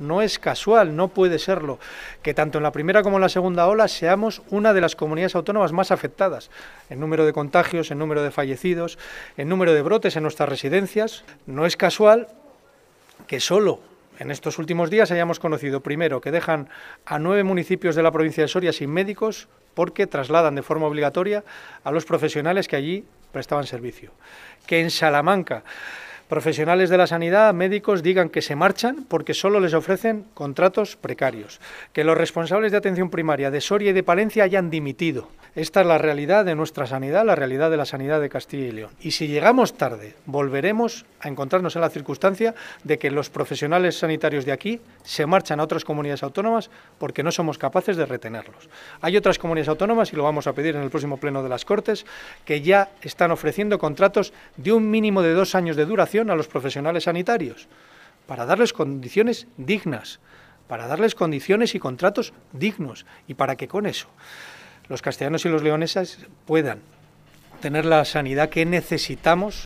No es casual, no puede serlo, que tanto en la primera como en la segunda ola seamos una de las comunidades autónomas más afectadas en número de contagios, en número de fallecidos, en número de brotes en nuestras residencias. No es casual que solo en estos últimos días hayamos conocido, primero, que dejan a nueve municipios de la provincia de Soria sin médicos porque trasladan de forma obligatoria a los profesionales que allí prestaban servicio. Que en Salamanca Profesionales de la sanidad, médicos, digan que se marchan porque solo les ofrecen contratos precarios. Que los responsables de atención primaria de Soria y de Palencia hayan dimitido. Esta es la realidad de nuestra sanidad, la realidad de la sanidad de Castilla y León. Y si llegamos tarde, volveremos a encontrarnos en la circunstancia de que los profesionales sanitarios de aquí se marchan a otras comunidades autónomas porque no somos capaces de retenerlos. Hay otras comunidades autónomas, y lo vamos a pedir en el próximo pleno de las Cortes, que ya están ofreciendo contratos de un mínimo de dos años de duración a los profesionales sanitarios para darles condiciones dignas, para darles condiciones y contratos dignos y para que con eso los castellanos y los leoneses puedan tener la sanidad que necesitamos